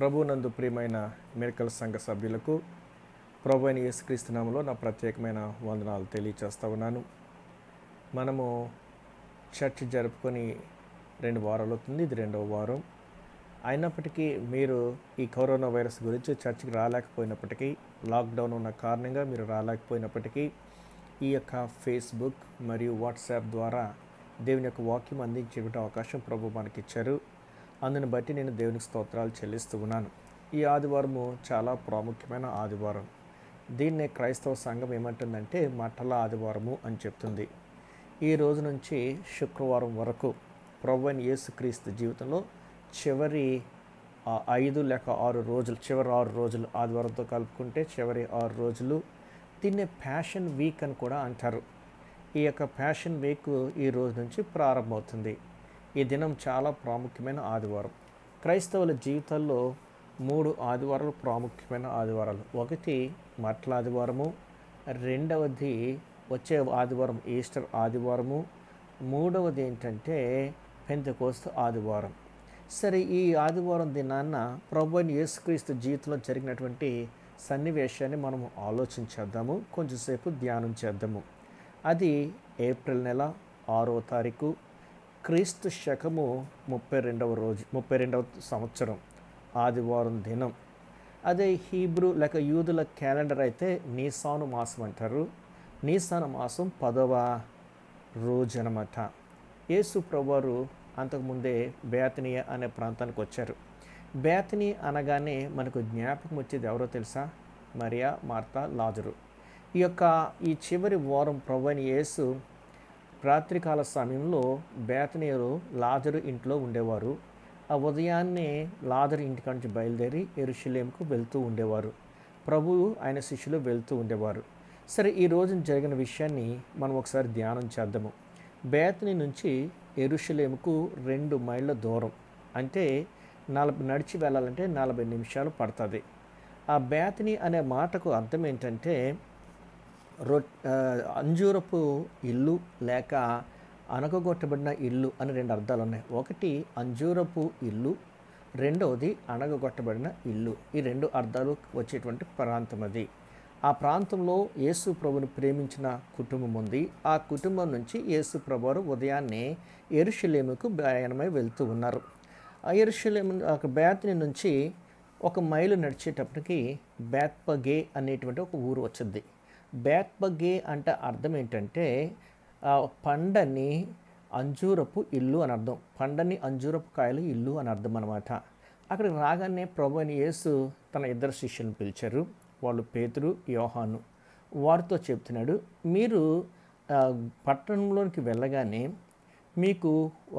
ప్రభునందు ప్రియమైన మెడికల్ సంఘ సభ్యులకు ప్రభు అయిన యేసుక్రీస్తునామలో నా ప్రత్యేకమైన వందనాలు తెలియచేస్తూ ఉన్నాను మనము చర్చ్ జరుపుకొని రెండు వారాలు అవుతుంది ఇది రెండవ వారం అయినప్పటికీ మీరు ఈ కరోనా వైరస్ గురించి చర్చికి రాలేకపోయినప్పటికీ లాక్డౌన్ ఉన్న కారణంగా మీరు రాలేకపోయినప్పటికీ ఈ యొక్క ఫేస్బుక్ మరియు వాట్సాప్ ద్వారా దేవుని యొక్క వాక్యం అందించే అవకాశం ప్రభు మనకిచ్చారు అందుని బట్టి నేను దేవునికి స్తోత్రాలు చెల్లిస్తూ ఉన్నాను ఈ ఆదివారము చాలా ప్రాముఖ్యమైన ఆదివారం దీన్నే క్రైస్తవ సంఘం ఏమంటుందంటే మట్టల ఆదివారము అని చెప్తుంది ఈ రోజు నుంచి శుక్రవారం వరకు ప్రవ్వన్ యేసుక్రీస్తు జీవితంలో చివరి ఐదు లేక ఆరు రోజులు చివరి ఆరు రోజులు ఆదివారంతో కలుపుకుంటే చివరి ఆరు రోజులు దీన్నే ప్యాషన్ వీక్ అని కూడా అంటారు ఈ యొక్క ప్యాషన్ వీక్ ఈ రోజు నుంచి ప్రారంభమవుతుంది ఈ దినం చాలా ప్రాముఖ్యమైన ఆదివారం క్రైస్తవుల జీవితాల్లో మూడు ఆదివారాలు ప్రాముఖ్యమైన ఆదివారాలు ఒకటి మట్ల ఆదివారము రెండవది వచ్చే ఆదివారం ఈస్టర్ ఆదివారము మూడవది ఏంటంటే పెంతకోస్తు ఆదివారం సరే ఈ ఆదివారం దినాన్న ప్రభు యేసుక్రీస్తు జీవితంలో జరిగినటువంటి సన్నివేశాన్ని మనము ఆలోచించేద్దాము కొంచెంసేపు ధ్యానం చేద్దాము అది ఏప్రిల్ నెల ఆరో తారీఖు క్రీస్తు శకము ముప్పై రెండవ రోజు ముప్పై రెండవ సంవత్సరం ఆదివారం దినం అదే హీబ్రూ లేక యూదుల క్యాలెండర్ అయితే నీసాను మాసం అంటారు నీసాను మాసం పదవ రోజనమాట యేసు ప్రభువారు అంతకుముందే బేతనీయ అనే ప్రాంతానికి వచ్చారు బేతని అనగానే మనకు జ్ఞాపకం వచ్చేది ఎవరో తెలుసా మరియా మార్తా లాజరు ఈ యొక్క ఈ చివరి వారం ప్రభు అని యేసు రాత్రికాల సమయంలో బేతనేరు లాజరు ఇంట్లో ఉండేవారు ఆ ఉదయాన్నే లాజరు ఇంటికా నుంచి బయలుదేరి ఎరుషులేంకు వెళ్తూ ఉండేవారు ప్రభువు ఆయన శిష్యులు వెళ్తూ ఉండేవారు సరే ఈ రోజు జరిగిన విషయాన్ని మనం ఒకసారి ధ్యానం చేద్దాము బేతని నుంచి ఎరుషులేముకు రెండు మైళ్ళ దూరం అంటే నలభై నడిచి వెళ్ళాలంటే నలభై నిమిషాలు పడుతుంది ఆ బేతని అనే మాటకు అర్థం ఏంటంటే రొ అంజూరపు ఇల్లు లేక అనగొట్టబడిన ఇల్లు అని రెండు అర్థాలు ఉన్నాయి ఒకటి అంజూరపు ఇల్లు రెండవది అనగొట్టబడిన ఇల్లు ఈ రెండు అర్థాలు వచ్చేటువంటి ప్రాంతం అది ఆ ప్రాంతంలో యేసు ప్రభును ప్రేమించిన కుటుంబం ఉంది ఆ కుటుంబం నుంచి యేసు ప్రభు ఉదయాన్నే ఎరుషులేముకు ప్రయాణమై వెళ్తూ ఉన్నారు ఆ ఎరుషులేము ఒక బ్యాత్ని నుంచి ఒక మైలు నడిచేటప్పటికి బ్యాత్పగే అనేటువంటి ఒక ఊరు వచ్చింది బ్యాట్ బగ్గే అంటే అర్థం ఏంటంటే పండని అంజూరపు ఇల్లు అని అర్థం పండని అంజూరపు కాయలు ఇల్లు అని అర్థం అనమాట అక్కడికి రాగానే ప్రభు అని యేసు తన ఇద్దరు శిష్యులను పిలిచారు వాళ్ళు పేతురు యోహాను వారితో చెప్తున్నాడు మీరు పట్టణంలోనికి వెళ్ళగానే మీకు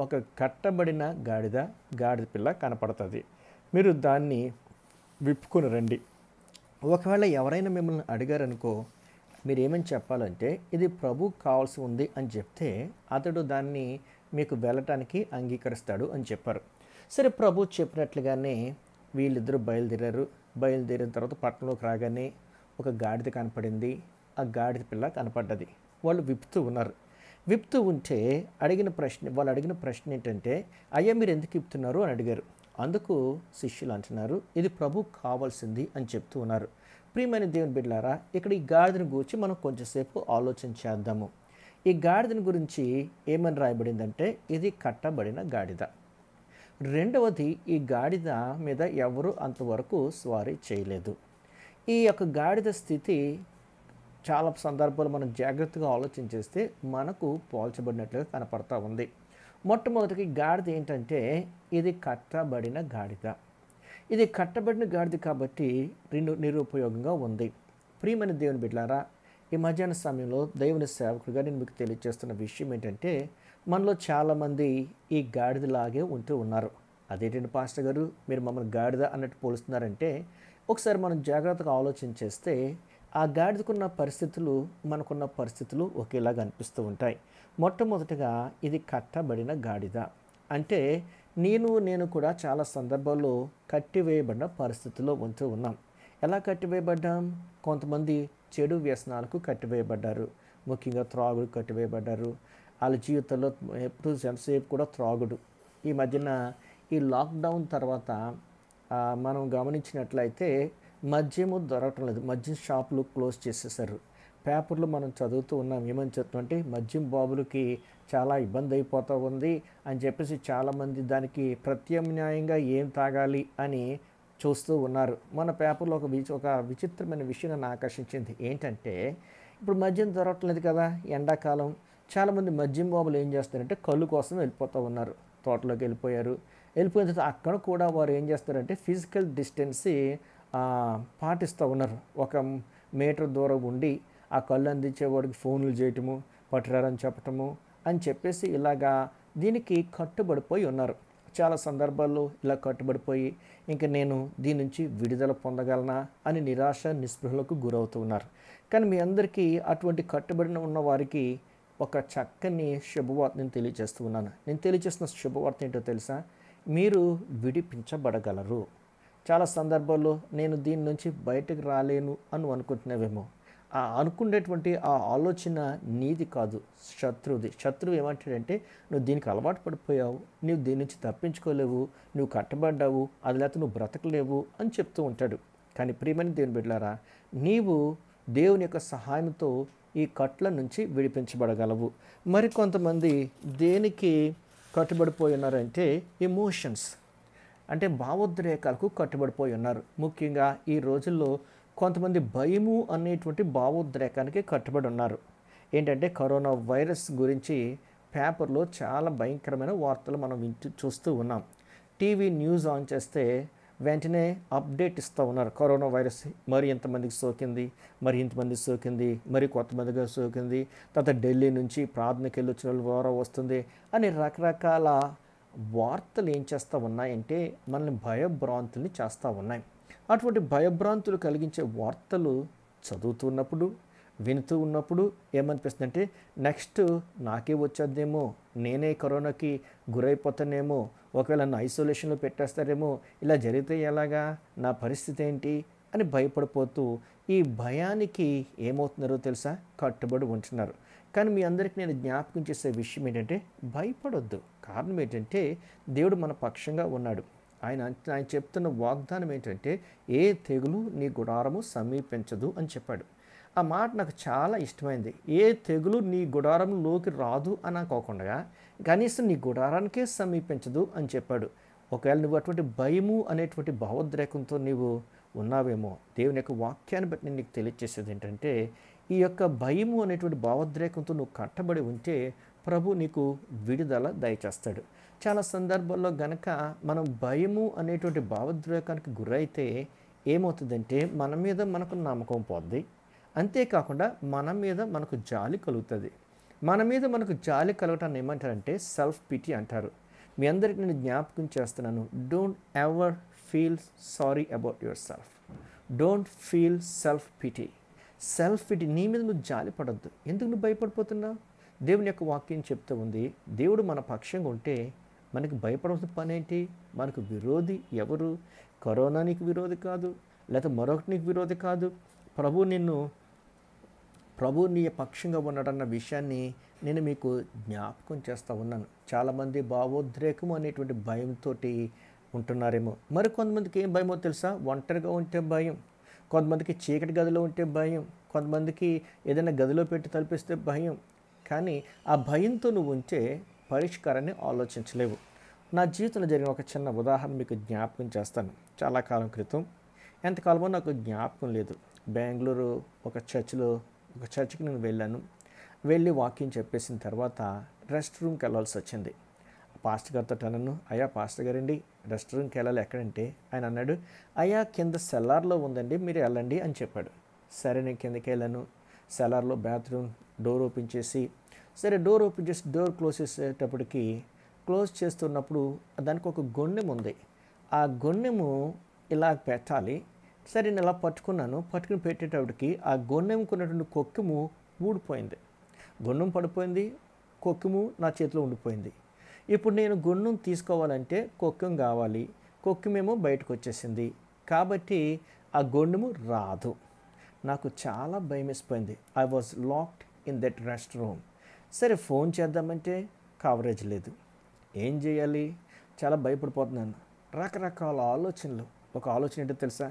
ఒక కట్టబడిన గాడిద గాడిద పిల్ల కనపడుతుంది మీరు దాన్ని విప్పుకొని రండి ఒకవేళ ఎవరైనా మిమ్మల్ని అడిగారనుకో మీరు ఏమని చెప్పాలంటే ఇది ప్రభు కావాల్సి ఉంది అని చెప్తే అతడు దాన్ని మీకు వెళ్ళటానికి అంగీకరిస్తాడు అని చెప్పారు సరే ప్రభు చెప్పినట్లుగానే వీళ్ళిద్దరూ బయలుదేరారు బయలుదేరిన తర్వాత పట్టణంలోకి రాగానే ఒక గాడిద కనపడింది ఆ గాడిద పిల్ల కనపడ్డది వాళ్ళు విప్తూ ఉన్నారు విప్తూ ఉంటే అడిగిన ప్రశ్న వాళ్ళు అడిగిన ప్రశ్న ఏంటంటే అయ్యా మీరు ఎందుకు ఇప్పుతున్నారు అని అడిగారు అందుకు శిష్యులు అంటున్నారు ఇది ప్రభు కావాల్సింది అని చెప్తూ ఉన్నారు ప్రియమైన దేవుని బిడ్డలారా ఇక్కడ ఈ గాడిదని గురించి మనం కొంచెంసేపు ఆలోచన చేద్దాము ఈ గాడిదని గురించి ఏమని రాయబడిందంటే ఇది కట్టబడిన గాడిద రెండవది ఈ గాడిద మీద ఎవరు అంతవరకు స్వారీ చేయలేదు ఈ యొక్క గాడిద స్థితి చాలా సందర్భాలు మనం జాగ్రత్తగా ఆలోచన చేస్తే మనకు పోల్చబడినట్లుగా కనపడతా ఉంది మొట్టమొదటికి గాడిద ఏంటంటే ఇది కట్టబడిన గాడిద ఇది కట్టబడిన గాడిది కాబట్టి రెండు నిరుపయోగంగా ఉంది ప్రియమైన దేవుని బిడ్డారా ఈ మధ్యాహ్న సమయంలో దేవుని సేవకుడిగా నేను మీకు తెలియజేస్తున్న విషయం ఏంటంటే మనలో చాలామంది ఈ గాడిదలాగే ఉంటూ ఉన్నారు అదేంటంటే పాస్టర్ గారు మీరు మమ్మల్ని గాడిద అన్నట్టు పోలుస్తున్నారంటే ఒకసారి మనం జాగ్రత్తగా ఆలోచన చేస్తే ఆ గాడిదకున్న పరిస్థితులు మనకున్న పరిస్థితులు ఒకేలాగా అనిపిస్తూ ఉంటాయి మొట్టమొదటగా ఇది కట్టబడిన గాడిద అంటే నేను నేను కూడా చాలా సందర్భాల్లో కట్టివేయబడిన పరిస్థితుల్లో ఉంటూ ఉన్నాం ఎలా కట్టివేయబడ్డాం కొంతమంది చెడు వ్యసనాలకు కట్టివేయబడ్డారు ముఖ్యంగా త్రాగుడు కట్టివేయబడ్డారు వాళ్ళ జీవితంలో ఎప్పుడు ఎంతసేపు కూడా త్రాగుడు ఈ మధ్యన ఈ లాక్డౌన్ తర్వాత మనం గమనించినట్లయితే మద్యము దొరకటం లేదు మద్యం షాపులు క్లోజ్ చేసేసారు పేపర్లు మనం చదువుతూ ఉన్నాం ఏమని చెప్తుంటే మద్యం బాబులకి చాలా ఇబ్బంది అయిపోతూ ఉంది అని చెప్పేసి చాలామంది దానికి ప్రత్యామ్నాయంగా ఏం తాగాలి అని చూస్తూ ఉన్నారు మన పేపర్లో ఒక ఒక విచిత్రమైన విషయం నన్ను ఆకర్షించింది ఏంటంటే ఇప్పుడు మద్యం దొరకట్లేదు కదా ఎండాకాలం చాలామంది మద్యం బాబులు ఏం చేస్తారంటే కళ్ళు కోసం వెళ్ళిపోతూ ఉన్నారు తోటలోకి వెళ్ళిపోయారు వెళ్ళిపోయిన తర్వాత అక్కడ కూడా వారు ఏం చేస్తారంటే ఫిజికల్ డిస్టెన్స్ పాటిస్తూ ఉన్నారు ఒక మీటర్ దూరం ఉండి ఆ కళ్ళు అందించేవాడికి ఫోన్లు చేయటము పట్టురారని చెప్పటము అని చెప్పేసి ఇలాగా దీనికి కట్టుబడిపోయి ఉన్నారు చాలా సందర్భాల్లో ఇలా కట్టుబడిపోయి ఇంక నేను దీని నుంచి విడుదల పొందగలనా అని నిరాశ నిస్పృహలకు గురవుతున్నారు కానీ మీ అందరికీ అటువంటి కట్టుబడిన ఉన్న వారికి ఒక చక్కని శుభవార్త నేను తెలియజేస్తూ ఉన్నాను నేను తెలియజేసిన శుభవార్త ఏంటో తెలుసా మీరు విడిపించబడగలరు చాలా సందర్భాల్లో నేను దీని నుంచి బయటకు రాలేను అని అనుకుంటున్నావేమో ఆ అనుకునేటువంటి ఆ ఆలోచన నీది కాదు శత్రువుది శత్రువు ఏమంటాడంటే నువ్వు దీనికి అలవాటు పడిపోయావు నువ్వు దీని నుంచి తప్పించుకోలేవు నువ్వు కట్టబడ్డావు అది లేకపోతే నువ్వు బ్రతకలేవు అని చెప్తూ ఉంటాడు కానీ ప్రియమైన దేవుని బిడ్డారా నీవు దేవుని యొక్క సహాయంతో ఈ కట్ల నుంచి విడిపించబడగలవు మరి కొంతమంది దేనికి కట్టుబడిపోయి ఉన్నారంటే ఎమోషన్స్ అంటే భావోద్రేకాలకు కట్టుబడిపోయి ఉన్నారు ముఖ్యంగా ఈ రోజుల్లో కొంతమంది భయము అనేటువంటి భావోద్రేకానికి కట్టుబడి ఉన్నారు ఏంటంటే కరోనా వైరస్ గురించి పేపర్లో చాలా భయంకరమైన వార్తలు మనం వింటూ చూస్తూ ఉన్నాం టీవీ న్యూస్ ఆన్ చేస్తే వెంటనే అప్డేట్ ఇస్తూ ఉన్నారు కరోనా వైరస్ మరి ఎంతమందికి సోకింది మరి ఇంతమంది సోకింది మరి కొంతమందిగా సోకింది తర్వాత ఢిల్లీ నుంచి ప్రాథమిక వెళ్ళొచ్చిన వాళ్ళు వారం వస్తుంది అని రకరకాల వార్తలు ఏం చేస్తూ ఉన్నాయంటే మనల్ని భయభ్రాంతుల్ని చేస్తూ ఉన్నాయి అటువంటి భయభ్రాంతులు కలిగించే వార్తలు చదువుతున్నప్పుడు వినుతూ ఉన్నప్పుడు ఏమనిపిస్తుందంటే నెక్స్ట్ నాకే వచ్చేద్దేమో నేనే కరోనాకి గురైపోతానేమో ఒకవేళ నన్ను ఐసోలేషన్లో పెట్టేస్తారేమో ఇలా జరిగితే ఎలాగా నా పరిస్థితి ఏంటి అని భయపడిపోతూ ఈ భయానికి ఏమవుతున్నారో తెలుసా కట్టుబడి ఉంటున్నారు కానీ మీ అందరికీ నేను జ్ఞాపకం చేసే విషయం ఏంటంటే భయపడొద్దు కారణం ఏంటంటే దేవుడు మన పక్షంగా ఉన్నాడు ఆయన ఆయన చెప్తున్న వాగ్దానం ఏంటంటే ఏ తెగులు నీ గుడారము సమీపించదు అని చెప్పాడు ఆ మాట నాకు చాలా ఇష్టమైంది ఏ తెగులు నీ గుడారంలోకి రాదు అని అనుకోకుండా కనీసం నీ గుడారానికే సమీపించదు అని చెప్పాడు ఒకవేళ నువ్వు అటువంటి భయము అనేటువంటి భావోద్రేకంతో నీవు ఉన్నావేమో దేవుని యొక్క వాక్యాన్ని బట్టి నేను నీకు తెలియజేసేది ఏంటంటే ఈ యొక్క భయము అనేటువంటి భావోద్రేకంతో నువ్వు కట్టబడి ఉంటే ప్రభు నీకు విడుదల దయచేస్తాడు చాలా సందర్భాల్లో గనక మనం భయము అనేటువంటి భావోద్వేగానికి గురైతే ఏమవుతుందంటే మన మీద మనకు నమ్మకం పోద్ది అంతేకాకుండా మన మీద మనకు జాలి కలుగుతుంది మన మీద మనకు జాలి కలగటాన్ని ఏమంటారంటే సెల్ఫ్ పిటీ అంటారు మీ అందరికి నేను జ్ఞాపకం చేస్తున్నాను don't ever feel sorry about yourself don't feel self pity self pity నీ మీద నువ్వు జాలి పడద్దు ఎందుకు నువ్వు భయపడిపోతున్నావు దేవుని యొక్క వాక్యం చెప్తూ ఉంది దేవుడు మన పక్షంగా ఉంటే మనకి భయపడవలసిన పని ఏంటి మనకు విరోధి ఎవరు కరోనానికి విరోధి కాదు లేకపోతే మరొకటికి విరోధి కాదు ప్రభు నిన్ను ప్రభు నీ పక్షంగా ఉన్నాడన్న విషయాన్ని నేను మీకు జ్ఞాపకం చేస్తూ ఉన్నాను చాలామంది భావోద్రేకము అనేటువంటి భయంతో ఉంటున్నారేమో మరి కొంతమందికి ఏం భయమో తెలుసా ఒంటరిగా ఉంటే భయం కొంతమందికి చీకటి గదిలో ఉంటే భయం కొంతమందికి ఏదైనా గదిలో పెట్టి తలపిస్తే భయం కానీ ఆ భయంతో నువ్వు ఉంటే పరిష్కారాన్ని ఆలోచించలేవు నా జీవితంలో జరిగిన ఒక చిన్న ఉదాహరణ మీకు జ్ఞాపకం చేస్తాను చాలా కాలం క్రితం ఎంతకాలమో నాకు జ్ఞాపకం లేదు బెంగళూరు ఒక చర్చ్లో ఒక చర్చ్కి నేను వెళ్ళాను వెళ్ళి వాకింగ్ చెప్పేసిన తర్వాత రెస్ట్ రూమ్కి వెళ్ళాల్సి వచ్చింది పాస్టర్ గారితో అన్నాను అయ్యా పాస్టర్ గారండి రెస్ట్ రూమ్కి వెళ్ళాలి ఎక్కడంటే ఆయన అన్నాడు అయ్యా కింద సెల్లార్లో ఉందండి మీరు వెళ్ళండి అని చెప్పాడు సరే నేను కిందకి వెళ్ళాను సెల్లార్లో బాత్రూమ్ డోర్ ఓపెన్ చేసి సరే డోర్ ఓపెన్ చేసి డోర్ క్లోజ్ చేసేటప్పటికి క్లోజ్ చేస్తున్నప్పుడు దానికి ఒక గొన్నెం ఉంది ఆ గొన్నెము ఇలా పెట్టాలి సరే నేను ఇలా పట్టుకున్నాను పట్టుకుని పెట్టేటప్పటికి ఆ గొన్నెంకున్నటువంటి కొక్కుము ఊడిపోయింది గొన్నెం పడిపోయింది కొక్కుము నా చేతిలో ఉండిపోయింది ఇప్పుడు నేను గుండం తీసుకోవాలంటే కొక్కెం కావాలి కొక్కమేమో బయటకు వచ్చేసింది కాబట్టి ఆ గుండము రాదు నాకు చాలా భయం వేసిపోయింది I was locked in that restroom సరే ఫోన్ చేద్దామంటే కవరేజ్ లేదు ఏం చేయాలి చాలా భయపడిపోతున్నాను రకరకాల ఆలోచనలు ఒక ఆలోచన ఏంటో తెలుసా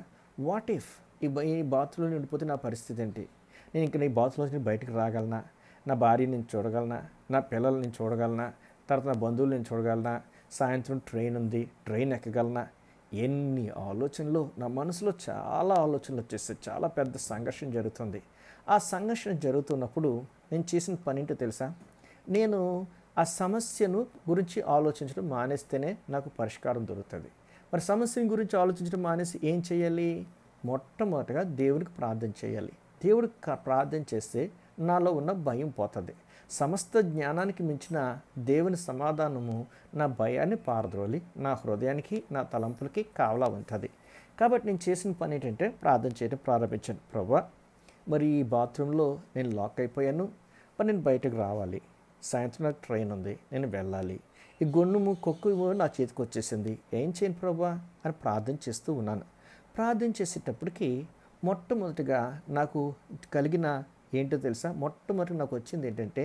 వాట్ ఇఫ్ ఈ ఈ బాత్రూంలో నిండిపోతే నా పరిస్థితి ఏంటి నేను ఇంకా ఈ బాత్రూంలో నుంచి బయటకు రాగలనా నా భార్య నేను చూడగలనా నా పిల్లల్ని నేను చూడగలనా తర్వాత నా బంధువులు నేను చూడగలనా సాయంత్రం ట్రైన్ ఉంది ట్రైన్ ఎక్కగలనా ఎన్ని ఆలోచనలు నా మనసులో చాలా ఆలోచనలు వచ్చేస్తాయి చాలా పెద్ద సంఘర్షణ జరుగుతుంది ఆ సంఘర్షణ జరుగుతున్నప్పుడు నేను చేసిన పనింటో తెలుసా నేను ఆ సమస్యను గురించి ఆలోచించడం మానేస్తేనే నాకు పరిష్కారం దొరుకుతుంది మరి సమస్య గురించి ఆలోచించడం మానేసి ఏం చేయాలి మొట్టమొదటిగా దేవుడికి ప్రార్థన చేయాలి దేవుడికి ప్రార్థన చేస్తే నాలో ఉన్న భయం పోతుంది సమస్త జ్ఞానానికి మించిన దేవుని సమాధానము నా భయాన్ని పారద్రోలి నా హృదయానికి నా తలంపులకి కావలా ఉంటుంది కాబట్టి నేను చేసిన పని ఏంటంటే ప్రార్థన చేయడం ప్రారంభించాను ప్రభావ మరి ఈ బాత్రూంలో నేను లాక్ అయిపోయాను మరి నేను బయటకు రావాలి సాయంత్రం నాకు ట్రైన్ ఉంది నేను వెళ్ళాలి ఈ గొన్ను కొక్కు నా చేతికి వచ్చేసింది ఏం చేయను ప్రభా అని ప్రార్థన చేస్తూ ఉన్నాను ప్రార్థన చేసేటప్పటికి మొట్టమొదటిగా నాకు కలిగిన ఏంటో తెలుసా మొట్టమొదటి నాకు వచ్చింది ఏంటంటే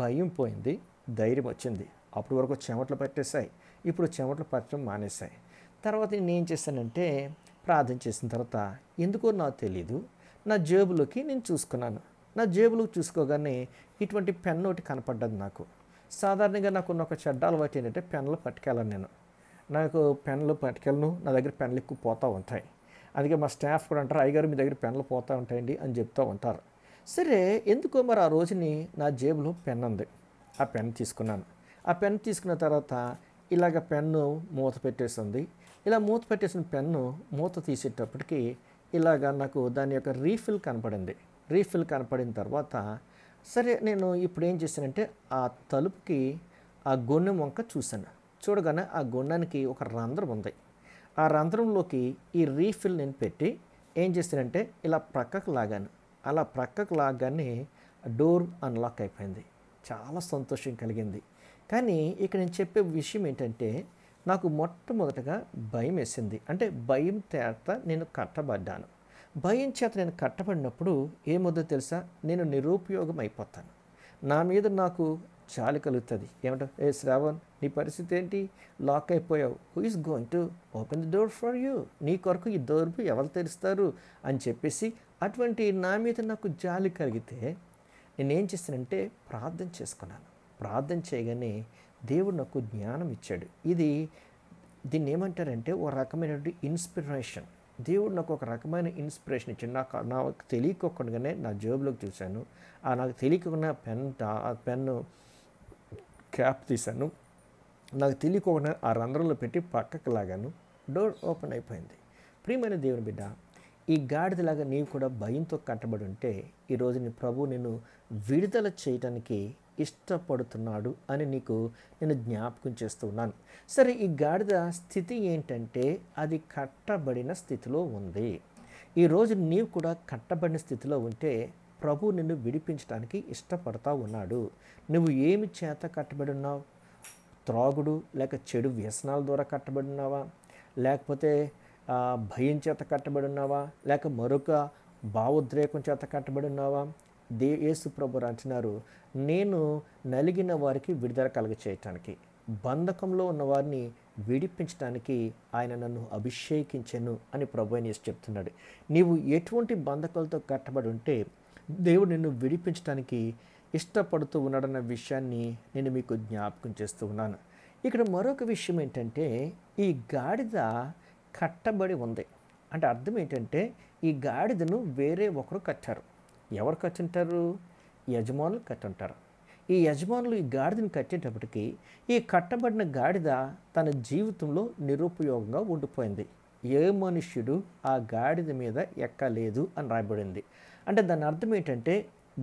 భయం పోయింది ధైర్యం వచ్చింది అప్పటి వరకు చెమటలు పట్టేశాయి ఇప్పుడు చెమటలు పట్టడం మానేశాయి తర్వాత నేనేం చేశానంటే ప్రార్థన చేసిన తర్వాత ఎందుకో నాకు తెలీదు నా జేబులోకి నేను చూసుకున్నాను నా జేబులోకి చూసుకోగానే ఇటువంటి పెన్ ఒకటి కనపడ్డది నాకు సాధారణంగా నాకు ఒక చెడ్డ అలవాటు ఏంటంటే పెన్లు పట్టుకెళ్ళను నేను నాకు పెన్లు పట్టుకెళ్ళను నా దగ్గర పెన్లు ఎక్కువ పోతూ ఉంటాయి అందుకే మా స్టాఫ్ కూడా అంటారు అయ్యగారు మీ దగ్గర పెన్లు పోతూ ఉంటాయండి అని చెప్తూ ఉంటారు సరే ఎందుకో మరి ఆ రోజుని నా జేబులో పెన్ ఉంది ఆ పెన్ తీసుకున్నాను ఆ పెన్ తీసుకున్న తర్వాత ఇలాగ పెన్ను మూత పెట్టేసింది ఇలా మూత పెట్టేసిన పెన్ను మూత తీసేటప్పటికి ఇలాగ నాకు దాని యొక్క రీఫిల్ కనపడింది రీఫిల్ కనపడిన తర్వాత సరే నేను ఇప్పుడు ఏం చేశానంటే ఆ తలుపుకి ఆ గుండెం వంక చూశాను చూడగానే ఆ గుండానికి ఒక రంధ్రం ఉంది ఆ రంధ్రంలోకి ఈ రీఫిల్ నేను పెట్టి ఏం చేశానంటే ఇలా ప్రక్కకు లాగాను అలా ప్రక్కకు లాగానే డోర్ అన్లాక్ అయిపోయింది చాలా సంతోషం కలిగింది కానీ ఇక్కడ నేను చెప్పే విషయం ఏంటంటే నాకు మొట్టమొదటగా భయం వేసింది అంటే భయం చేత నేను కట్టబడ్డాను భయం చేత నేను కట్టబడినప్పుడు ఏమొద్దు తెలుసా నేను నిరుపయోగం అయిపోతాను నా మీద నాకు జాలి కలుగుతుంది ఏమంటా ఏ శ్రావణ్ నీ పరిస్థితి ఏంటి లాక్ అయిపోయావు who is going to open the door for you నీ కొరకు ఈ దోర్పు ఎవరు తెరుస్తారు అని చెప్పేసి అటువంటి నా మీద నాకు జాలి కలిగితే నేనేం చేస్తానంటే ప్రార్థన చేసుకున్నాను ప్రార్థన చేయగానే దేవుడు నాకు జ్ఞానం ఇచ్చాడు ఇది దీన్ని ఏమంటారంటే ఒక రకమైనటువంటి ఇన్స్పిరేషన్ దేవుడు నాకు ఒక రకమైన ఇన్స్పిరేషన్ ఇచ్చాడు నాకు నాకు తెలియకోకుండానే నా జేబులోకి చూశాను ఆ నాకు తెలియకుండా పెన్ పెన్ను క్యాప్ తీశాను నాకు తెలియకుండా ఆ రంధ్రంలో పెట్టి పక్కకు లాగాను డోర్ ఓపెన్ అయిపోయింది ప్రియమైన దేవుని బిడ్డ ఈ గాడిదలాగా నీవు కూడా భయంతో కట్టబడి ఉంటే ఈరోజు నీ ప్రభు నేను విడుదల చేయటానికి ఇష్టపడుతున్నాడు అని నీకు నేను జ్ఞాపకం చేస్తూ ఉన్నాను సరే ఈ గాడిద స్థితి ఏంటంటే అది కట్టబడిన స్థితిలో ఉంది ఈరోజు నీవు కూడా కట్టబడిన స్థితిలో ఉంటే ప్రభు నిన్ను విడిపించడానికి ఇష్టపడతా ఉన్నాడు నువ్వు ఏమి చేత కట్టబడి ఉన్నావు త్రాగుడు లేక చెడు వ్యసనాల ద్వారా కట్టబడి ఉన్నావా లేకపోతే భయం చేత కట్టబడి ఉన్నావా లేక మరొక భావోద్రేకం చేత కట్టబడి ఉన్నావా దే ప్రభు అంటున్నారు నేను నలిగిన వారికి విడుదల కలుగ చేయటానికి బంధకంలో ఉన్న వారిని విడిపించడానికి ఆయన నన్ను అభిషేకించను అని ప్రభు అని చెప్తున్నాడు నీవు ఎటువంటి బంధకాలతో కట్టబడి ఉంటే దేవుడు నిన్ను విడిపించడానికి ఇష్టపడుతూ ఉన్నాడన్న విషయాన్ని నేను మీకు జ్ఞాపకం చేస్తూ ఉన్నాను ఇక్కడ మరొక విషయం ఏంటంటే ఈ గాడిద కట్టబడి ఉంది అంటే అర్థం ఏంటంటే ఈ గాడిదను వేరే ఒకరు కట్టారు ఎవరు కట్టింటారు యజమానులు కట్టుంటారు ఈ యజమానులు ఈ గాడిదని కట్టేటప్పటికి ఈ కట్టబడిన గాడిద తన జీవితంలో నిరుపయోగంగా ఉండిపోయింది ఏ మనుష్యుడు ఆ గాడిద మీద ఎక్కలేదు అని రాయబడింది అంటే దాని అర్థం ఏంటంటే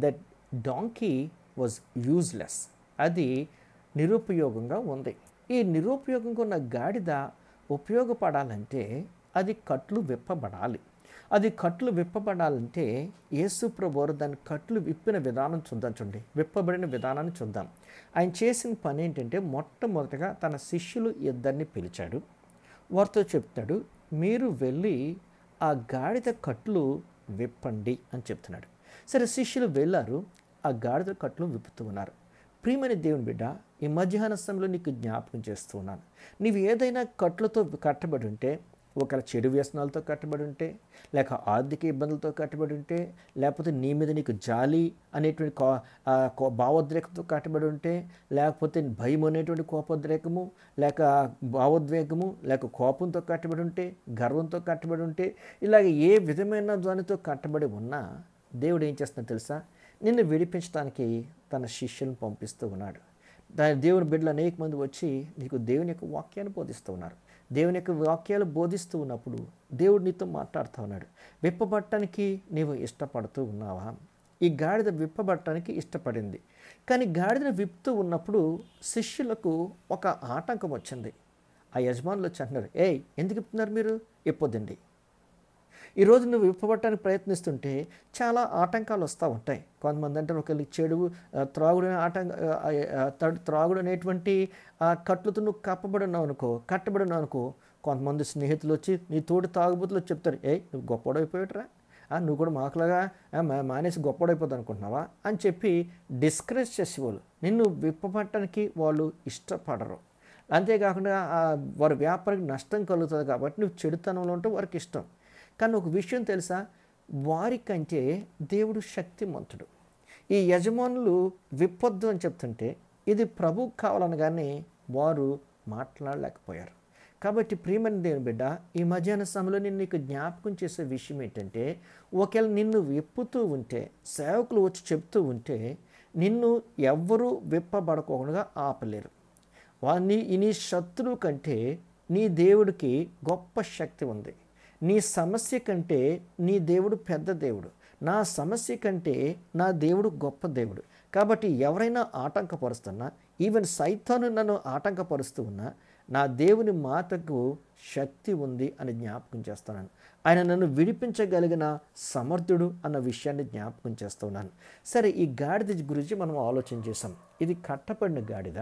దట్ డాంకీ వాజ్ యూజ్లెస్ అది నిరుపయోగంగా ఉంది ఈ నిరుపయోగంగా ఉన్న గాడిద ఉపయోగపడాలంటే అది కట్లు విప్పబడాలి అది కట్లు విప్పబడాలంటే యేసుప్రభువారు దాని కట్లు విప్పిన విధానం చూద్దాం చూడండి విప్పబడిన విధానాన్ని చూద్దాం ఆయన చేసిన పని ఏంటంటే మొట్టమొదటగా తన శిష్యులు ఇద్దరిని పిలిచాడు వారితో చెప్తాడు మీరు వెళ్ళి ఆ గాడిద కట్లు విప్పండి అని చెప్తున్నాడు సరే శిష్యులు వెళ్ళారు ఆ గాడిద కట్లు విప్పుతూ ఉన్నారు ప్రియమైన దేవుని బిడ్డ ఈ మధ్యాహ్న సమయంలో నీకు జ్ఞాపకం చేస్తూ ఉన్నాను నీవు ఏదైనా కట్లతో కట్టబడి ఉంటే ఒకవేళ చెడు వ్యసనాలతో కట్టబడి ఉంటే లేక ఆర్థిక ఇబ్బందులతో కట్టబడి ఉంటే లేకపోతే నీ మీద నీకు జాలి అనేటువంటి కో భావోద్రేకంతో కట్టబడి ఉంటే లేకపోతే భయం అనేటువంటి కోపోద్రేకము లేక భావోద్వేగము లేక కోపంతో కట్టబడి ఉంటే గర్వంతో కట్టబడి ఉంటే ఇలాగ ఏ విధమైన దానితో కట్టబడి ఉన్నా దేవుడు ఏం చేస్తున్నా తెలుసా నిన్ను విడిపించడానికి తన శిష్యులను పంపిస్తూ ఉన్నాడు దాని దేవుని బిడ్డలు అనేక మంది వచ్చి నీకు దేవుని యొక్క వాక్యాన్ని బోధిస్తూ ఉన్నారు దేవుని యొక్క వాక్యాలు బోధిస్తూ ఉన్నప్పుడు దేవుడు నీతో మాట్లాడుతూ ఉన్నాడు విప్పబట్టడానికి నీవు ఇష్టపడుతూ ఉన్నావా ఈ గాడిద విప్పబట్టడానికి ఇష్టపడింది కానీ గాడిదను విప్పుతూ ఉన్నప్పుడు శిష్యులకు ఒక ఆటంకం వచ్చింది ఆ యజమానులు వచ్చి అంటున్నారు ఏయ్ ఎందుకు విప్తున్నారు మీరు ఇప్పొద్దండి ఈరోజు నువ్వు విప్పబట్టడానికి ప్రయత్నిస్తుంటే చాలా ఆటంకాలు వస్తూ ఉంటాయి కొంతమంది అంటే ఒకళ్ళు చెడు త్రాగుడు ఆటంక త్రాగుడు అనేటువంటి ఆ కట్లతో నువ్వు కప్పబడినావు అనుకో కట్టబడినావు అనుకో కొంతమంది స్నేహితులు వచ్చి నీ తోటి తాగుబోతులు చెప్తారు ఏ నువ్వు గొప్పడైపోయేటరా నువ్వు కూడా మాకులాగా మానేసి గొప్పడైపోద్దు అనుకుంటున్నావా అని చెప్పి డిస్కరేజ్ చేసేవాళ్ళు నిన్ను విప్పబట్టడానికి వాళ్ళు ఇష్టపడరు అంతేకాకుండా వారి వ్యాపారికి నష్టం కలుగుతుంది కాబట్టి నువ్వు చెడుతనంలో ఉంటే వారికి ఇష్టం కానీ ఒక విషయం తెలుసా వారికంటే దేవుడు శక్తిమంతుడు ఈ యజమానులు విప్పొద్దు అని చెప్తుంటే ఇది ప్రభువు కావాలనగానే వారు మాట్లాడలేకపోయారు కాబట్టి ప్రియమని దేవుని బిడ్డ ఈ మధ్యాహ్న సమయంలో నేను నీకు జ్ఞాపకం చేసే విషయం ఏంటంటే ఒకవేళ నిన్ను విప్పుతూ ఉంటే సేవకులు వచ్చి చెప్తూ ఉంటే నిన్ను ఎవ్వరూ విప్పబడకుండా ఆపలేరు వారిని నీ శత్రువు కంటే నీ దేవుడికి గొప్ప శక్తి ఉంది నీ సమస్య కంటే నీ దేవుడు పెద్ద దేవుడు నా సమస్య కంటే నా దేవుడు గొప్ప దేవుడు కాబట్టి ఎవరైనా ఆటంకపరుస్తున్నా ఈవెన్ సైతాను నన్ను ఆటంకపరుస్తూ ఉన్నా నా దేవుని మాటకు శక్తి ఉంది అని జ్ఞాపకం చేస్తున్నాను ఆయన నన్ను విడిపించగలిగిన సమర్థుడు అన్న విషయాన్ని జ్ఞాపకం చేస్తున్నాను సరే ఈ గాడిద గురించి మనం ఆలోచన చేసాం ఇది కట్టబడిన గాడిద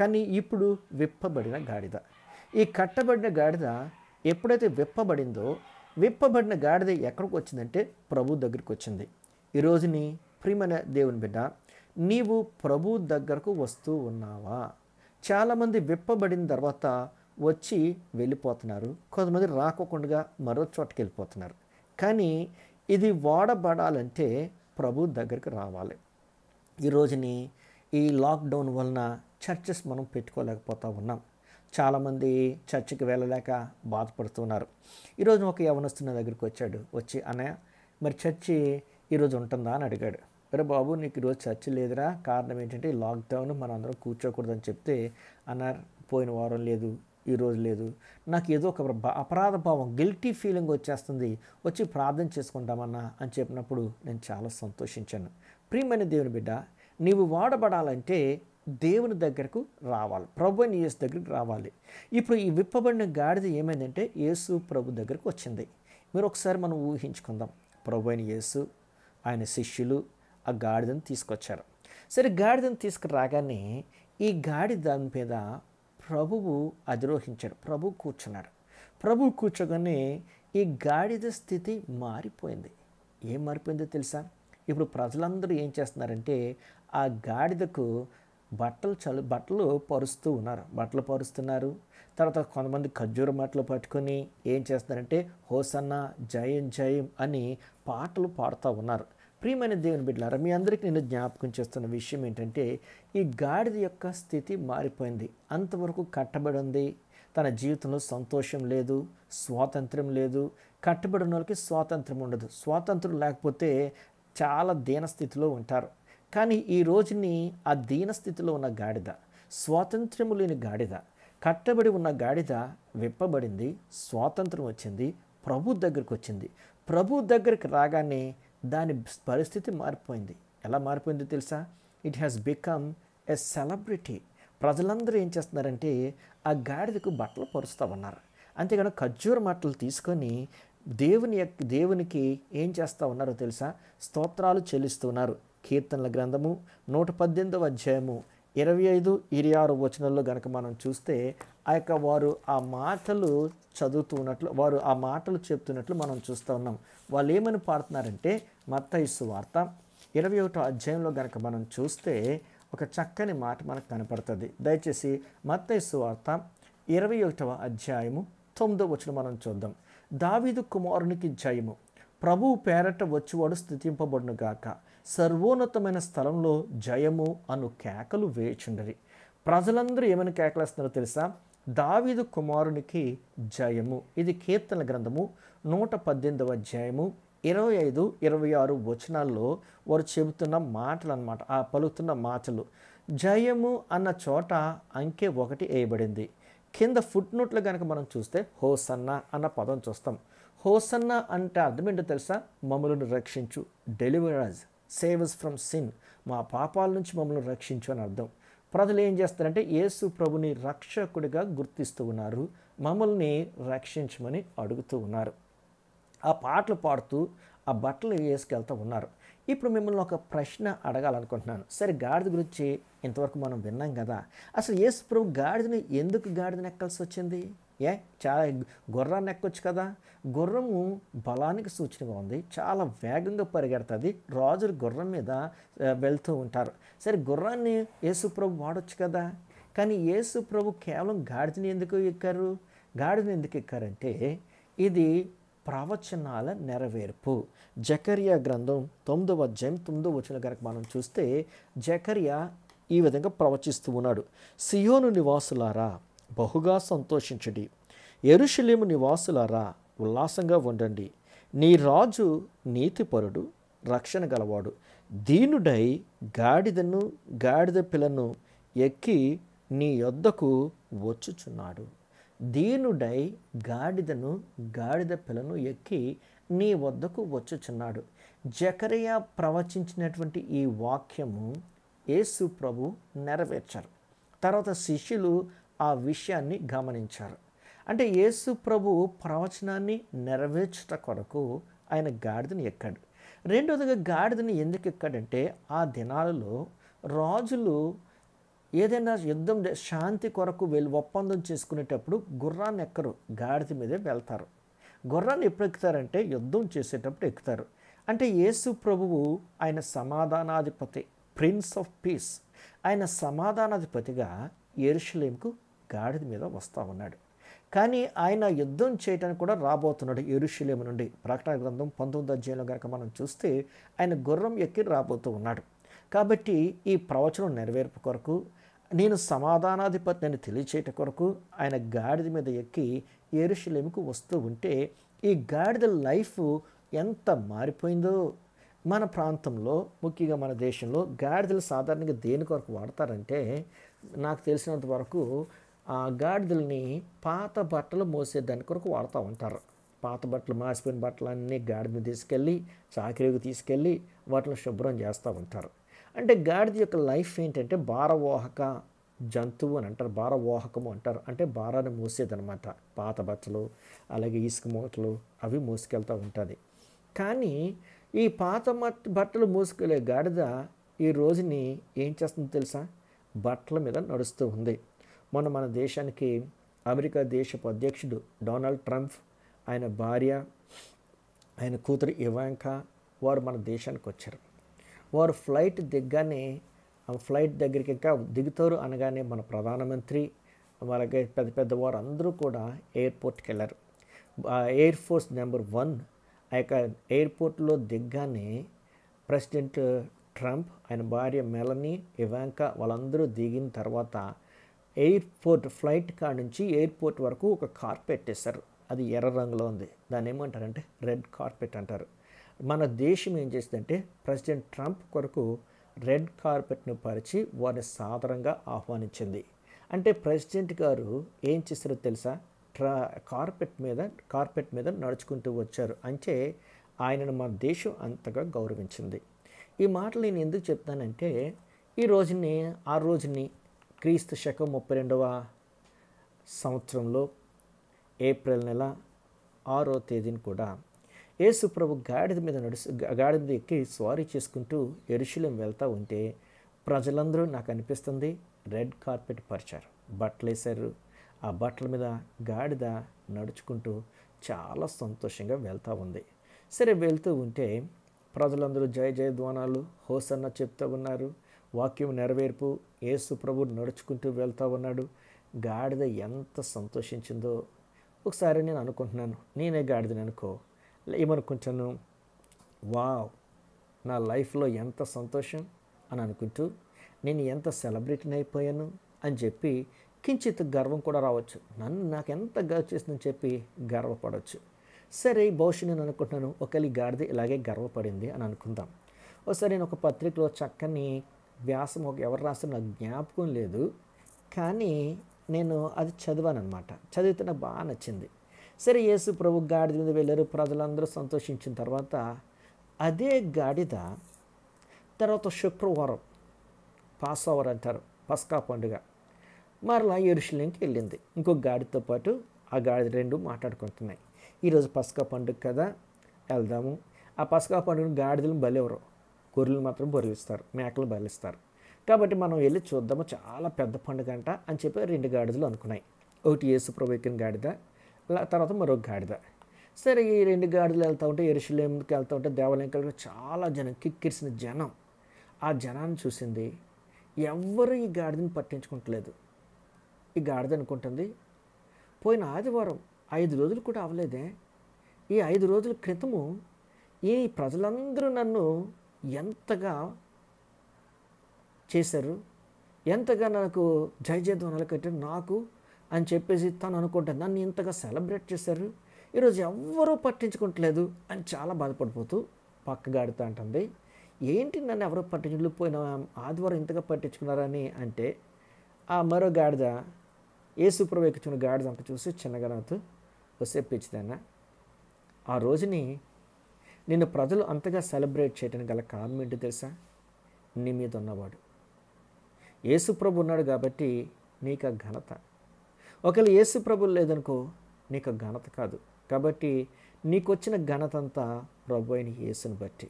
కానీ ఇప్పుడు విప్పబడిన గాడిద ఈ కట్టబడిన గాడిద ఎప్పుడైతే విప్పబడిందో విప్పబడిన గాడిద ఎక్కడికి వచ్చిందంటే ప్రభు దగ్గరికి వచ్చింది ఈరోజు నీ ప్రియమైన దేవుని బిడ్డ నీవు ప్రభు దగ్గరకు వస్తూ ఉన్నావా చాలామంది విప్పబడిన తర్వాత వచ్చి వెళ్ళిపోతున్నారు కొంతమంది రాకోకుండా మరో చోటకి వెళ్ళిపోతున్నారు కానీ ఇది వాడబడాలంటే ప్రభు దగ్గరికి రావాలి ఈరోజుని ఈ లాక్డౌన్ వలన చర్చెస్ మనం పెట్టుకోలేకపోతా ఉన్నాం చాలామంది చర్చికి వెళ్ళలేక బాధపడుతున్నారు ఈరోజు ఒక యవనస్తున్న దగ్గరికి వచ్చాడు వచ్చి అన్నయ్య మరి చర్చి ఈరోజు ఉంటుందా అని అడిగాడు అరే బాబు నీకు ఈరోజు చర్చి లేదురా కారణం ఏంటంటే లాక్డౌన్ మనం అందరం కూర్చోకూడదని చెప్తే అన్నారు పోయిన వారం లేదు ఈరోజు లేదు నాకు ఏదో ఒక అపరాధ భావం గిల్టీ ఫీలింగ్ వచ్చేస్తుంది వచ్చి ప్రార్థన చేసుకుంటామన్నా అని చెప్పినప్పుడు నేను చాలా సంతోషించాను ప్రియమైన దేవుని బిడ్డ నీవు వాడబడాలంటే దేవుని దగ్గరకు రావాలి ప్రభు అని యేసు దగ్గరికి రావాలి ఇప్పుడు ఈ విప్పబడిన గాడిద ఏమైందంటే యేసు ప్రభు దగ్గరకు వచ్చింది మీరు ఒకసారి మనం ఊహించుకుందాం ప్రభు అయిన యేసు ఆయన శిష్యులు ఆ గాడిదను తీసుకొచ్చారు సరే గాడిదను తీసుకురాగానే ఈ గాడి దాని మీద ప్రభువు అధిరోహించాడు ప్రభు కూర్చున్నాడు ప్రభు కూర్చోగానే ఈ గాడిద స్థితి మారిపోయింది ఏం మారిపోయిందో తెలుసా ఇప్పుడు ప్రజలందరూ ఏం చేస్తున్నారంటే ఆ గాడిదకు బట్టలు చలి బట్టలు పరుస్తూ ఉన్నారు బట్టలు పరుస్తున్నారు తర్వాత కొంతమంది ఖర్జూర బట్టలు పట్టుకొని ఏం చేస్తున్నారంటే హోసన్న జయం జయం అని పాటలు పాడుతూ ఉన్నారు ప్రియమైన దేవుని బిడ్డలారా మీ అందరికీ నేను జ్ఞాపకం చేస్తున్న విషయం ఏంటంటే ఈ గాడిద యొక్క స్థితి మారిపోయింది అంతవరకు కట్టబడి ఉంది తన జీవితంలో సంతోషం లేదు స్వాతంత్రం లేదు కట్టబడిన వాళ్ళకి స్వాతంత్రం ఉండదు స్వాతంత్రం లేకపోతే చాలా దీనస్థితిలో ఉంటారు కానీ ఈ రోజుని ఆ దీనస్థితిలో ఉన్న గాడిద స్వాతంత్ర్యము లేని గాడిద కట్టబడి ఉన్న గాడిద విప్పబడింది స్వాతంత్రం వచ్చింది ప్రభు దగ్గరికి వచ్చింది ప్రభు దగ్గరికి రాగానే దాని పరిస్థితి మారిపోయింది ఎలా మారిపోయిందో తెలుసా it has become a celebrity ప్రజలందరూ ఏం చేస్తున్నారంటే ఆ గాడిదకు బట్టలు పరుస్తూ ఉన్నారు అంతేగాని ఖర్జూర మట్టలు తీసుకొని దేవుని దేవునికి ఏం చేస్తూ ఉన్నారో తెలుసా స్తోత్రాలు చెల్లిస్తున్నారు కీర్తనల గ్రంథము నూట పద్దెనిమిదవ అధ్యాయము ఇరవై ఐదు ఇరవై ఆరు వచనంలో గనక మనం చూస్తే ఆ యొక్క వారు ఆ మాటలు చదువుతూ ఉన్నట్లు వారు ఆ మాటలు చెప్తున్నట్లు మనం చూస్తూ ఉన్నాం వాళ్ళు ఏమని పాడుతున్నారంటే మత్తయిస్సు వార్త ఇరవై ఒకటో అధ్యాయంలో గనక మనం చూస్తే ఒక చక్కని మాట మనకు కనపడుతుంది దయచేసి మత్తయిస్సు వార్త ఇరవై ఒకటవ అధ్యాయము తొమ్మిదో వచనం మనం చూద్దాం దావీదు కుమారునికి జయము ప్రభువు పేరట వచ్చివాడు స్థుతింపబడును గాక సర్వోన్నతమైన స్థలంలో జయము అను కేకలు వేచుండరి ప్రజలందరూ ఏమైనా కేకలేస్తున్నారో తెలుసా దావీదు కుమారునికి జయము ఇది కీర్తన గ్రంథము నూట పద్దెనిమిదవ జయము ఇరవై ఐదు ఇరవై ఆరు వచనాల్లో వారు చెబుతున్న మాటలు అనమాట ఆ పలుకుతున్న మాటలు జయము అన్న చోట అంకె ఒకటి వేయబడింది కింద ఫుట్ నోట్లు కనుక మనం చూస్తే హోసన్న అన్న పదం చూస్తాం హోసన్న అంటే అర్థం ఏంటో తెలుసా మమ్మలను రక్షించు డెలివరాజ్ సేవ్స్ ఫ్రమ్ సిన్ మా పాపాల నుంచి మమ్మల్ని రక్షించు అని అర్థం ప్రజలు ఏం చేస్తారంటే యేసు ప్రభుని రక్షకుడిగా గుర్తిస్తూ ఉన్నారు మమ్మల్ని రక్షించమని అడుగుతూ ఉన్నారు ఆ పాటలు పాడుతూ ఆ బట్టలు వేసుకెళ్తూ ఉన్నారు ఇప్పుడు మిమ్మల్ని ఒక ప్రశ్న అడగాలనుకుంటున్నాను సరే గాడిద గురించి ఇంతవరకు మనం విన్నాం కదా అసలు యేసు ప్రభు గాడిదని ఎందుకు గాడిదని ఎక్కాల్సి వచ్చింది ఏ చాలా గుర్రాన్ని ఎక్కొచ్చు కదా గుర్రము బలానికి సూచనగా ఉంది చాలా వేగంగా పరిగెడుతుంది రాజులు గుర్రం మీద వెళ్తూ ఉంటారు సరే గుర్రాన్ని యేసుప్రభు వాడొచ్చు కదా కానీ యేసుప్రభు కేవలం గాడిదని ఎందుకు ఎక్కారు గాడిదని ఎందుకు ఎక్కారంటే ఇది ప్రవచనాల నెరవేర్పు జకరియా గ్రంథం తొమ్మిదవ అధ్యాయం తొమ్మిదవ వచ్చిన కనుక మనం చూస్తే జకరియా ఈ విధంగా ప్రవచిస్తూ ఉన్నాడు సియోను నివాసులారా బహుగా సంతోషించడి ఎరుషలేము నివాసులారా ఉల్లాసంగా ఉండండి నీ రాజు నీతిపరుడు రక్షణ గలవాడు దీనుడై గాడిదను గాడిద పిల్లను ఎక్కి నీ యొద్దకు వచ్చుచున్నాడు దీనుడై గాడిదను గాడిద పిల్లను ఎక్కి నీ వద్దకు వచ్చుచున్నాడు జకరయ్య ప్రవచించినటువంటి ఈ వాక్యము యేసు ప్రభు నెరవేర్చారు తర్వాత శిష్యులు ఆ విషయాన్ని గమనించారు అంటే యేసు ప్రభు ప్రవచనాన్ని నెరవేర్చుట కొరకు ఆయన గాడిదని ఎక్కాడు రెండోదిగా గాడిదని ఎందుకు ఎక్కాడంటే ఆ దినాలలో రాజులు ఏదైనా యుద్ధం శాంతి కొరకు వెళ్ళి ఒప్పందం చేసుకునేటప్పుడు గుర్రాన్ని ఎక్కరు గాడిద మీదే వెళ్తారు గుర్రాన్ని ఎప్పుడు ఎక్కుతారంటే యుద్ధం చేసేటప్పుడు ఎక్కుతారు అంటే యేసు ప్రభువు ఆయన సమాధానాధిపతి ప్రిన్స్ ఆఫ్ పీస్ ఆయన సమాధానాధిపతిగా ఎరుషులేంకు గాడిద మీద వస్తూ ఉన్నాడు కానీ ఆయన యుద్ధం చేయడానికి కూడా రాబోతున్నాడు ఎరుషులేము నుండి ప్రకటన గ్రంథం పంతొమ్మిది అధ్యాయంలో కనుక మనం చూస్తే ఆయన గుర్రం ఎక్కి రాబోతూ ఉన్నాడు కాబట్టి ఈ ప్రవచనం నెరవేర్పు కొరకు నేను అని తెలియచేట కొరకు ఆయన గాడిద మీద ఎక్కి ఎరుషులేముకు వస్తూ ఉంటే ఈ గాడిద లైఫ్ ఎంత మారిపోయిందో మన ప్రాంతంలో ముఖ్యంగా మన దేశంలో గాడిదలు సాధారణంగా దేని కొరకు వాడతారంటే నాకు తెలిసినంత వరకు ఆ గాడిదల్ని పాత బట్టలు మోసే దాని కొరకు వాడుతూ ఉంటారు పాత బట్టలు మాసిపోయిన బట్టలు అన్నీ గాడిద తీసుకెళ్ళి చాకరీకి తీసుకెళ్ళి వాటిని శుభ్రం చేస్తూ ఉంటారు అంటే గాడిద యొక్క లైఫ్ ఏంటంటే భారవోహక జంతువు అని అంటారు భారవోహకము అంటారు అంటే భారాన్ని మోసేదనమాట పాత బట్టలు అలాగే ఇసుక మూతలు అవి మోసుకెళ్తూ ఉంటుంది కానీ ఈ పాత బట్టలు మోసుకెళ్ళే గాడిద ఈ రోజుని ఏం చేస్తుందో తెలుసా బట్టల మీద నడుస్తూ ఉంది మొన్న మన దేశానికి అమెరికా దేశపు అధ్యక్షుడు డొనాల్డ్ ట్రంప్ ఆయన భార్య ఆయన కూతురు ఇవాంకా వారు మన దేశానికి వచ్చారు వారు ఫ్లైట్ దిగ్గానే ఫ్లైట్ దగ్గరికి ఇంకా దిగుతారు అనగానే మన ప్రధానమంత్రి అలాగే పెద్ద పెద్ద వారు అందరూ కూడా ఎయిర్పోర్ట్కి వెళ్ళారు ఎయిర్ ఫోర్స్ నెంబర్ వన్ ఆ యొక్క ఎయిర్పోర్ట్లో దిగ్గానే ప్రెసిడెంట్ ట్రంప్ ఆయన భార్య మెలని ఇవాంకా వాళ్ళందరూ దిగిన తర్వాత ఎయిర్పోర్ట్ ఫ్లైట్ కాడ నుంచి ఎయిర్పోర్ట్ వరకు ఒక కార్పెట్ వేస్తారు అది ఎర్ర రంగులో ఉంది దాన్ని ఏమంటారంటే రెడ్ కార్పెట్ అంటారు మన దేశం ఏం చేసిందంటే ప్రెసిడెంట్ ట్రంప్ కొరకు రెడ్ కార్పెట్ను పరిచి వారిని సాధారణంగా ఆహ్వానించింది అంటే ప్రెసిడెంట్ గారు ఏం చేస్తారో తెలుసా ట్రా కార్పెట్ మీద కార్పెట్ మీద నడుచుకుంటూ వచ్చారు అంటే ఆయనను మన దేశం అంతగా గౌరవించింది ఈ మాటలు నేను ఎందుకు చెప్తానంటే ఈ రోజుని ఆ రోజుని క్రీస్తు శకం ముప్పై రెండవ సంవత్సరంలో ఏప్రిల్ నెల ఆరో తేదీని కూడా యేసు ప్రభు గాడిద మీద నడుస్తు గాడిద మీద ఎక్కి స్వారీ చేసుకుంటూ ఎరుశులం వెళ్తూ ఉంటే ప్రజలందరూ నాకు అనిపిస్తుంది రెడ్ కార్పెట్ పరిచారు బట్టలు వేశారు ఆ బట్టల మీద గాడిద నడుచుకుంటూ చాలా సంతోషంగా వెళ్తూ ఉంది సరే వెళ్తూ ఉంటే ప్రజలందరూ జయ జయ ధ్వానాలు హోసన్న చెప్తూ ఉన్నారు వాక్యం నెరవేర్పు ఏసు ప్రభు నడుచుకుంటూ వెళ్తా ఉన్నాడు గాడిద ఎంత సంతోషించిందో ఒకసారి నేను అనుకుంటున్నాను నేనే గాడిదని అనుకో ఏమనుకుంటాను వావ్ నా లైఫ్లో ఎంత సంతోషం అని అనుకుంటూ నేను ఎంత సెలబ్రిటీని అయిపోయాను అని చెప్పి కించిత్ గర్వం కూడా రావచ్చు నన్ను నాకు ఎంత చేసిందని చెప్పి గర్వపడవచ్చు సరే బహుశా నేను అనుకుంటున్నాను ఒకవేళ గాడిద ఇలాగే గర్వపడింది అని అనుకుందాం ఒకసారి నేను ఒక పత్రికలో చక్కని వ్యాసం ఒక ఎవరు రాసిన నాకు జ్ఞాపకం లేదు కానీ నేను అది చదివాను అనమాట చదివితే నాకు బాగా నచ్చింది సరే యేసు ప్రభు గాడిద మీద వెళ్ళారు ప్రజలందరూ సంతోషించిన తర్వాత అదే గాడిద తర్వాత శుక్రవారం పాస్ ఓవర్ అంటారు పస్కా పండుగ మరలా ఎరుషులేంకి వెళ్ళింది ఇంకో గాడితో పాటు ఆ గాడి రెండు మాట్లాడుకుంటున్నాయి ఈరోజు పసకా పండుగ కదా వెళ్దాము ఆ పసకా పండుగను గాడిదలు బలెవరు గొర్రెలు మాత్రం బరిలిస్తారు మేకలు బలిస్తారు కాబట్టి మనం వెళ్ళి చూద్దాము చాలా పెద్ద పండుగ అంట అని చెప్పి రెండు గాడిదలు అనుకున్నాయి ఒకటి యేసుప్రభు ఎక్కిన గాడిద తర్వాత మరొక గాడిద సరే ఈ రెండు గాడిదలు వెళ్తూ ఉంటే ఎరుషులేముకి వెళ్తూ ఉంటే దేవాలయంకి చాలా జనం కిక్కిరిసిన జనం ఆ జనాన్ని చూసింది ఎవ్వరూ ఈ గాడిదని పట్టించుకుంటలేదు ఈ గాడిద అనుకుంటుంది పోయిన ఆదివారం ఐదు రోజులు కూడా అవ్వలేదే ఈ ఐదు రోజుల క్రితము ఈ ప్రజలందరూ నన్ను ఎంతగా చేశారు ఎంతగా నాకు జయజయధ్వనాలు కట్టారు నాకు అని చెప్పేసి తను అనుకుంటాను నన్ను ఇంతగా సెలబ్రేట్ చేశారు ఈరోజు ఎవ్వరూ పట్టించుకుంటలేదు అని చాలా బాధపడిపోతూ పక్కగాడుతూ ఉంటుంది ఏంటి నన్ను ఎవరో పట్టించుకుంటూ పోయిన ఆదివారం ఇంతగా పట్టించుకున్నారని అంటే ఆ మరో గాడిద ఏ ఏసుప్రభు ఎక్కుచున్న గాడిద అంత చూసి చిన్నగా నాతో వస్తే పిచ్చిదన్నా ఆ రోజుని నిన్ను ప్రజలు అంతగా సెలబ్రేట్ చేయడానికి గల కారణం ఏంటి తెలుసా నీ మీద ఉన్నవాడు యేసుప్రభు ఉన్నాడు కాబట్టి నీకు ఆ ఘనత ఒకవేళ యేసుప్రభు లేదనుకో నీకు ఘనత కాదు కాబట్టి నీకు వచ్చిన ఘనత అంతా ప్రభు అయిన యేసుని బట్టి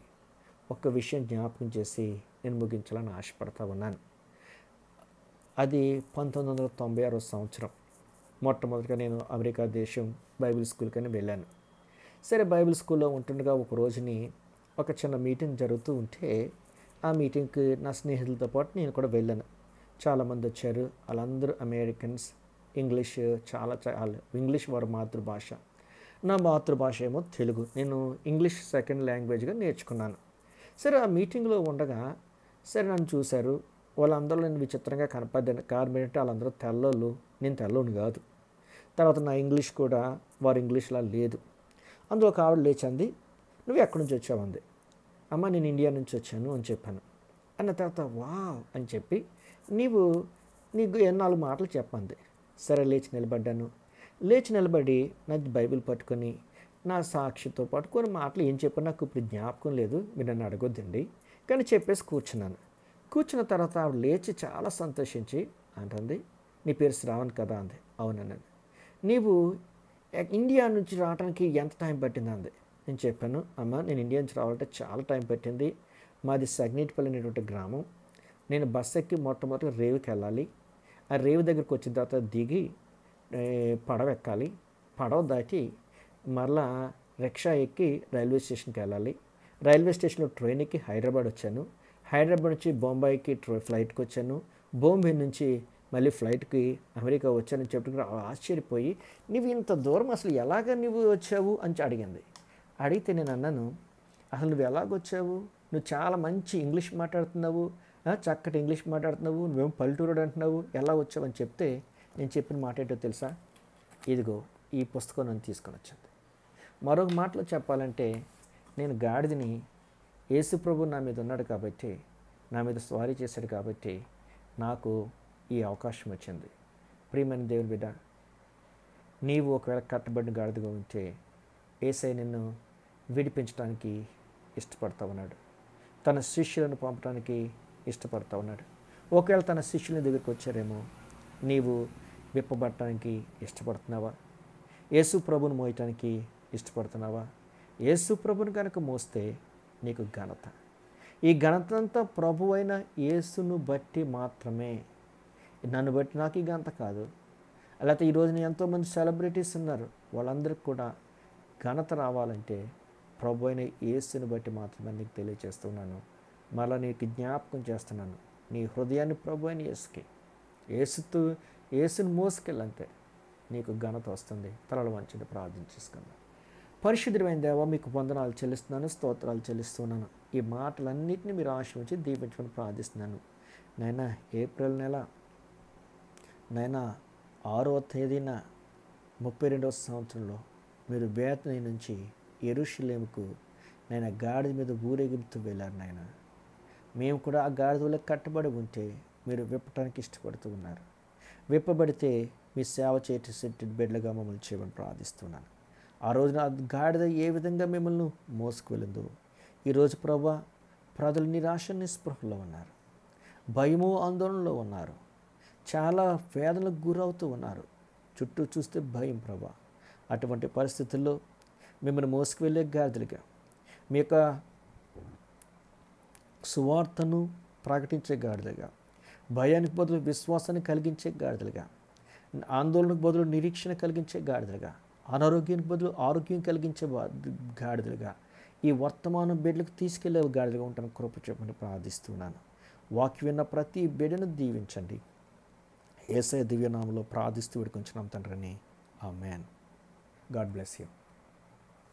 ఒక్క విషయం జ్ఞాపకం చేసి నేను ముగించాలని ఆశపడతా ఉన్నాను అది పంతొమ్మిది వందల తొంభై ఆరో సంవత్సరం మొట్టమొదటిగా నేను అమెరికా దేశం బైబిల్ స్కూల్కని వెళ్ళాను సరే బైబిల్ స్కూల్లో ఉంటుండగా ఒక రోజుని ఒక చిన్న మీటింగ్ జరుగుతూ ఉంటే ఆ మీటింగ్కి నా స్నేహితులతో పాటు నేను కూడా వెళ్ళాను చాలామంది వచ్చారు వాళ్ళందరూ అమెరికన్స్ ఇంగ్లీష్ చాలా చాలా ఇంగ్లీష్ వారి మాతృభాష నా మాతృభాష ఏమో తెలుగు నేను ఇంగ్లీష్ సెకండ్ లాంగ్వేజ్గా నేర్చుకున్నాను సరే ఆ మీటింగ్లో ఉండగా సరే నన్ను చూశారు వాళ్ళందరూ నేను విచిత్రంగా కనపడ్డాను కారణం ఏంటంటే వాళ్ళందరూ తెల్లోళ్ళు నేను తెల్లోని కాదు తర్వాత నా ఇంగ్లీష్ కూడా వారి ఇంగ్లీష్లా లేదు అందులో ఒక ఆవిడ లేచింది నువ్వు ఎక్కడి నుంచి వచ్చావంది అమ్మ నేను ఇండియా నుంచి వచ్చాను అని చెప్పాను అన్న తర్వాత వా అని చెప్పి నీవు నీకు ఎన్నాలు మాటలు చెప్పంది సరే లేచి నిలబడ్డాను లేచి నిలబడి నా బైబిల్ పట్టుకొని నా సాక్షితో పాటు కొన్ని మాటలు ఏం చెప్పాను నాకు ఇప్పుడు జ్ఞాపకం లేదు మీరు నన్ను అడగొద్దండి కానీ చెప్పేసి కూర్చున్నాను కూర్చున్న తర్వాత ఆవిడ లేచి చాలా సంతోషించి అంటుంది నీ పేరు శ్రావణ్ కదా అంది అవునన్నాను నీవు ఇండియా నుంచి రావడానికి ఎంత టైం పట్టింది అంది నేను చెప్పాను అమ్మ నేను ఇండియా నుంచి రావాలంటే చాలా టైం పట్టింది మాది సగ్నేటిపల్లి అనేటువంటి గ్రామం నేను బస్సు ఎక్కి మొట్టమొదటి రేవుకి వెళ్ళాలి ఆ రేవు దగ్గరికి వచ్చిన తర్వాత దిగి పడవ ఎక్కాలి పడవ దాటి మరలా రిక్షా ఎక్కి రైల్వే స్టేషన్కి వెళ్ళాలి రైల్వే స్టేషన్లో ట్రైన్ ఎక్కి హైదరాబాద్ వచ్చాను హైదరాబాద్ నుంచి బొంబాయికి ట్రై ఫ్లైట్కి వచ్చాను బొంబే నుంచి మళ్ళీ ఫ్లైట్కి అమెరికా వచ్చానని చెప్పుకుని ఆశ్చర్యపోయి నువ్వు ఇంత దూరం అసలు ఎలాగ నువ్వు వచ్చావు అని అడిగింది అడిగితే నేను అన్నాను అసలు నువ్వు ఎలాగొచ్చావు నువ్వు చాలా మంచి ఇంగ్లీష్ మాట్లాడుతున్నావు చక్కటి ఇంగ్లీష్ మాట్లాడుతున్నావు నువ్వేమో పల్లెటూరుడు అంటున్నావు ఎలా వచ్చావు అని చెప్తే నేను చెప్పిన మాట ఏంటో తెలుసా ఇదిగో ఈ పుస్తకం నన్ను తీసుకొని వచ్చింది మరొక మాటలో చెప్పాలంటే నేను గాడిదని యేసుప్రభు నా మీద ఉన్నాడు కాబట్టి నా మీద స్వారీ చేశాడు కాబట్టి నాకు ఈ అవకాశం వచ్చింది ప్రియమైన దేవుని బిడ్డ నీవు ఒకవేళ కట్టబడిన గాడిదగా ఉంటే ఏసై నిన్ను విడిపించడానికి ఇష్టపడతా ఉన్నాడు తన శిష్యులను పంపడానికి ఇష్టపడతా ఉన్నాడు ఒకవేళ తన శిష్యుని దగ్గరికి వచ్చారేమో నీవు విప్పబడటానికి ఇష్టపడుతున్నావా యేసు ప్రభును మోయటానికి ఇష్టపడుతున్నావా యేసు ప్రభును కనుక మోస్తే నీకు ఘనత ఈ ఘనతంతా ప్రభువైన ప్రభు అయిన యేసును బట్టి మాత్రమే నన్ను బట్టి నాకు ఈ అంత కాదు లేకపోతే ఈ ఎంతోమంది సెలబ్రిటీస్ ఉన్నారు వాళ్ళందరికీ కూడా ఘనత రావాలంటే ప్రభు అయిన యేసుని బట్టి మాత్రమే నీకు తెలియజేస్తున్నాను మళ్ళీ నీకు జ్ఞాపకం చేస్తున్నాను నీ హృదయాన్ని ప్రభు అయిన యేసుకి యేసుతో ఏసుని మోసుకెళ్ళంతే నీకు ఘనత వస్తుంది తలలు వంచండి ప్రార్థన చేసుకుందాం పరిశుద్ధమైన దేవ మీకు వందనాలు చెల్లిస్తున్నాను స్తోత్రాలు చెల్లిస్తున్నాను ఈ మాటలన్నింటినీ మీరు ఆశ్రమించి దీపించమని ప్రార్థిస్తున్నాను నాయన ఏప్రిల్ నెల నైనా ఆరవ తేదీన ముప్పై రెండవ సంవత్సరంలో మీరు బేతని నుంచి ఎరుషులేముకు నాయన గాడిద మీద ఊరేగింపుతూ వెళ్ళారు నాయన మేము కూడా ఆ గాడిదలో కట్టుబడి ఉంటే మీరు విప్పటానికి ఇష్టపడుతూ ఉన్నారు విప్పబడితే మీ సేవ చేతి సెట్టి బిడ్డలుగా మమ్మల్ని చేయమని ప్రార్థిస్తున్నాను ఆ రోజున ఆ గాడిద ఏ విధంగా మిమ్మల్ని మోసుకువెళ్ళిందో ఈరోజు ప్రభా ప్రజలు నిరాశ నిస్పృహలో ఉన్నారు భయము ఆందోళనలో ఉన్నారు చాలా వేదనకు గురవుతూ ఉన్నారు చుట్టూ చూస్తే భయం ప్రభా అటువంటి పరిస్థితుల్లో మిమ్మల్ని మోసుకువెళ్ళే గాదిలుగా మీ యొక్క సువార్తను ప్రకటించే గాడిదలుగా భయానికి బదులు విశ్వాసాన్ని కలిగించే గాడిదలుగా ఆందోళనకు బదులు నిరీక్షణ కలిగించే గాడిదలుగా అనారోగ్యానికి బదులు ఆరోగ్యం కలిగించే గాడిదలుగా ఈ వర్తమానం బిడ్డలకు తీసుకెళ్లే గాడిదలుగా ఉంటాను కృప చెప్పమని ప్రార్థిస్తున్నాను వాక్యం విన్న ప్రతి బిడ్డను దీవించండి ఏసఐ దివ్యనామంలో ప్రార్థిస్తూ విడికొంచున్నాం తండ్రిని ఆ మ్యాన్ గాడ్ బ్లెస్ యూ